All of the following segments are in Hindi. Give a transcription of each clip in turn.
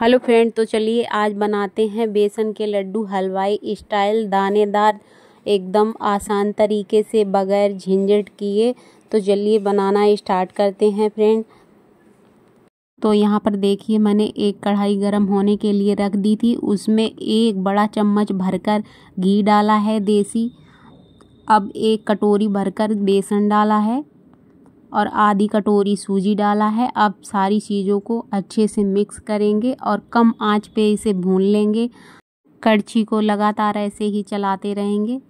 हेलो फ्रेंड तो चलिए आज बनाते हैं बेसन के लड्डू हलवाई स्टाइल दानेदार एकदम आसान तरीके से बगैर झंझट किए तो चलिए बनाना स्टार्ट करते हैं फ्रेंड तो यहाँ पर देखिए मैंने एक कढ़ाई गरम होने के लिए रख दी थी उसमें एक बड़ा चम्मच भरकर घी डाला है देसी अब एक कटोरी भरकर बेसन डाला है और आधी कटोरी सूजी डाला है अब सारी चीज़ों को अच्छे से मिक्स करेंगे और कम आंच पे इसे भून लेंगे कड़छी को लगातार ऐसे ही चलाते रहेंगे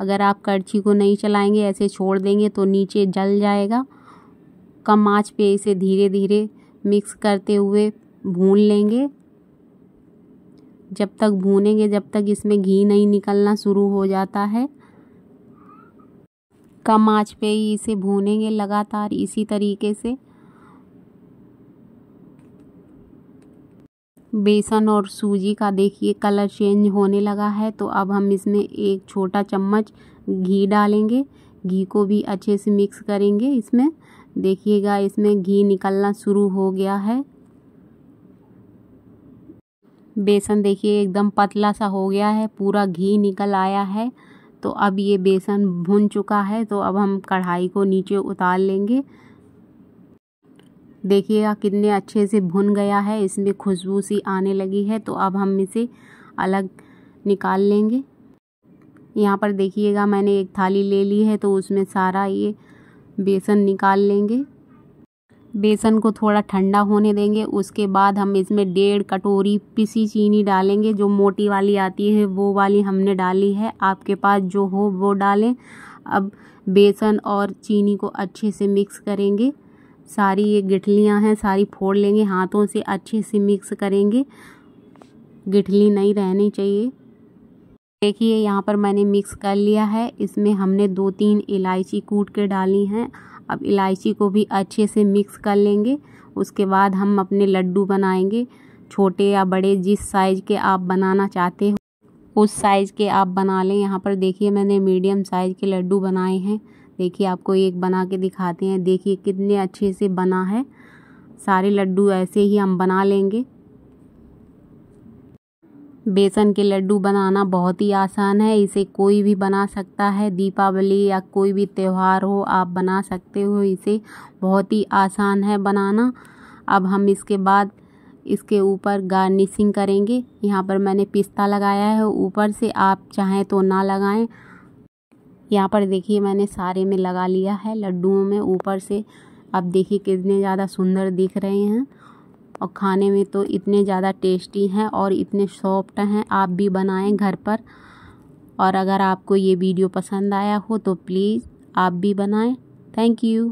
अगर आप कड़छी को नहीं चलाएंगे ऐसे छोड़ देंगे तो नीचे जल जाएगा कम आंच पे इसे धीरे धीरे मिक्स करते हुए भून लेंगे जब तक भूनेंगे जब तक इसमें घी नहीं निकलना शुरू हो जाता है कम आँच पे ही इसे भूनेंगे लगातार इसी तरीके से बेसन और सूजी का देखिए कलर चेंज होने लगा है तो अब हम इसमें एक छोटा चम्मच घी डालेंगे घी को भी अच्छे से मिक्स करेंगे इसमें देखिएगा इसमें घी निकलना शुरू हो गया है बेसन देखिए एकदम पतला सा हो गया है पूरा घी निकल आया है तो अब ये बेसन भुन चुका है तो अब हम कढ़ाई को नीचे उतार लेंगे देखिएगा कितने अच्छे से भुन गया है इसमें खुशबू सी आने लगी है तो अब हम इसे अलग निकाल लेंगे यहाँ पर देखिएगा मैंने एक थाली ले ली है तो उसमें सारा ये बेसन निकाल लेंगे बेसन को थोड़ा ठंडा होने देंगे उसके बाद हम इसमें डेढ़ कटोरी पिसी चीनी डालेंगे जो मोटी वाली आती है वो वाली हमने डाली है आपके पास जो हो वो डालें अब बेसन और चीनी को अच्छे से मिक्स करेंगे सारी ये गिठलियाँ हैं सारी फोड़ लेंगे हाथों से अच्छे से मिक्स करेंगे गिठली नहीं रहनी चाहिए देखिए यहाँ पर मैंने मिक्स कर लिया है इसमें हमने दो तीन इलायची कूट के डाली हैं अब इलायची को भी अच्छे से मिक्स कर लेंगे उसके बाद हम अपने लड्डू बनाएंगे छोटे या बड़े जिस साइज़ के आप बनाना चाहते हो उस साइज़ के आप बना लें यहाँ पर देखिए मैंने मीडियम साइज़ के लड्डू बनाए हैं देखिए आपको एक बना के दिखाते हैं देखिए कितने अच्छे से बना है सारे लड्डू ऐसे ही हम बना लेंगे बेसन के लड्डू बनाना बहुत ही आसान है इसे कोई भी बना सकता है दीपावली या कोई भी त्यौहार हो आप बना सकते हो इसे बहुत ही आसान है बनाना अब हम इसके बाद इसके ऊपर गार्निशिंग करेंगे यहाँ पर मैंने पिस्ता लगाया है ऊपर से आप चाहें तो ना लगाएं यहाँ पर देखिए मैंने सारे में लगा लिया है लड्डुओं में ऊपर से आप देखिए कितने ज़्यादा सुंदर दिख रहे हैं और खाने में तो इतने ज़्यादा टेस्टी हैं और इतने सॉफ्ट हैं आप भी बनाएं घर पर और अगर आपको ये वीडियो पसंद आया हो तो प्लीज़ आप भी बनाएं थैंक यू